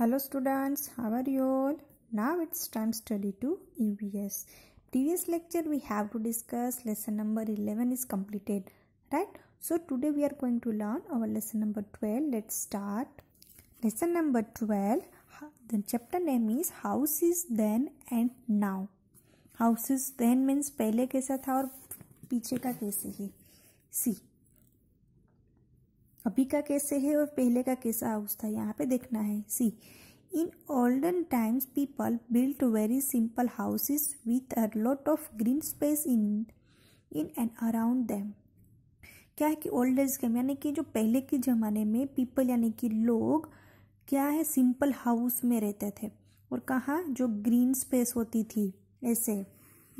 Hello students, how are you all? Now it's time study to EVS. Previous lecture we have to discuss lesson number 11 is completed, right? So today we are going to learn our lesson number 12. Let's start. Lesson number 12, the chapter name is Houses Then and Now. Houses Then means पहले कैसा था और पीछे का कैसे है. See, अभी का कैसे है और पहले का कैसा हाउस था यहाँ पे देखना है see in olden times people built very simple houses with a lot of green space in in and around them क्या है कि ओल्ड एज के यानी कि जो पहले के ज़माने में पीपल यानी कि लोग क्या है सिंपल हाउस में रहते थे और कहाँ जो ग्रीन स्पेस होती थी ऐसे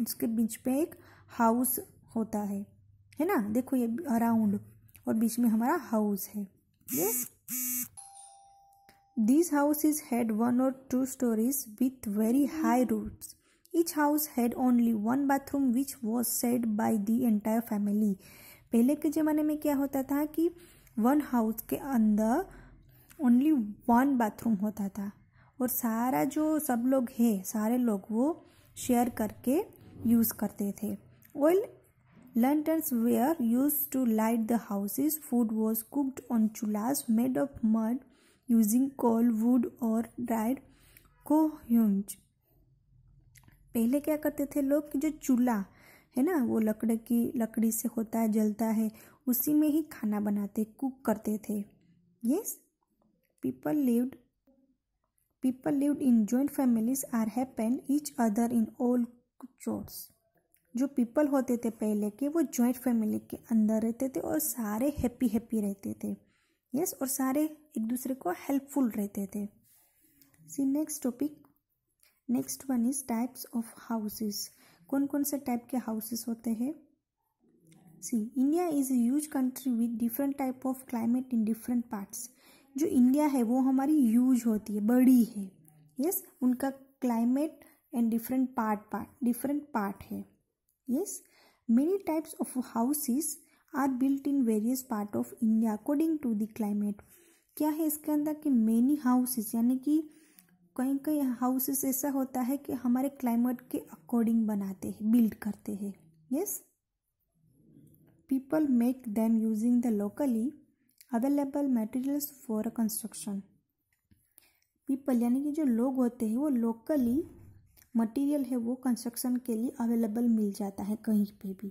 उसके बीच में एक हाउस होता है है ना देखो ये अराउंड और बीच में हमारा हाउस है this house is had one और two storeys with very high roots each house had only one bathroom which was shared by the entire family पहले के ज़माने में क्या होता था कि वन हाउस के अंदर ओनली वन बाथरूम होता था और सारा जो सब लोग है सारे लोग वो शेयर करके यूज़ करते थे well Lanterns were used to light the houses. Food was cooked on chullas made of mud using coal, wood or dried cohunch. पहले क्या करते थे लोग कि जो चूल्हा है ना वो लकड़ी की लकड़ी से होता है जलता है उसी में ही खाना बनाते कुक करते थे yes people lived people lived in joint families or happened each other in all chores जो पीपल होते थे पहले के वो जॉइंट फैमिली के अंदर रहते थे और सारे हैप्पी हैप्पी रहते थे यस yes, और सारे एक दूसरे को हेल्पफुल रहते थे see next topic next one is types of houses कौन कौन से टाइप के हाउसेस होते हैं see India is a huge country with different type of climate in different parts जो इंडिया है वो हमारी यूज होती है बड़ी है यस yes, उनका climate and different part part different part है Yes, many types of houses are built in various part of India according to the climate. क्या है इसके अंदर कि मेनी हाउसेस यानी कि कहीं कहीं हाउसेस ऐसा होता है कि हमारे क्लाइमेट के अकॉर्डिंग बनाते हैं बिल्ड करते हैं yes people make them using the locally available materials for construction people यानी कि जो लोग होते हैं वो लोकली मटेरियल है वो कंस्ट्रक्शन के लिए अवेलेबल मिल जाता है कहीं पे भी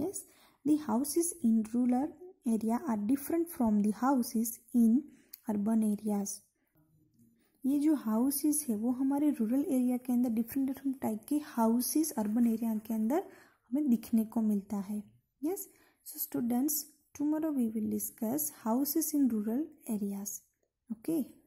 yes the houses in rural area are different from the houses in urban areas ये जो हाउसेस है वो हमारे रूरल एरिया के अंदर डिफरेंट डिफरेंट टाइप के हाउसेस अर्बन एरिया के अंदर हमें दिखने को मिलता है yes so students tomorrow we will discuss houses in rural areas okay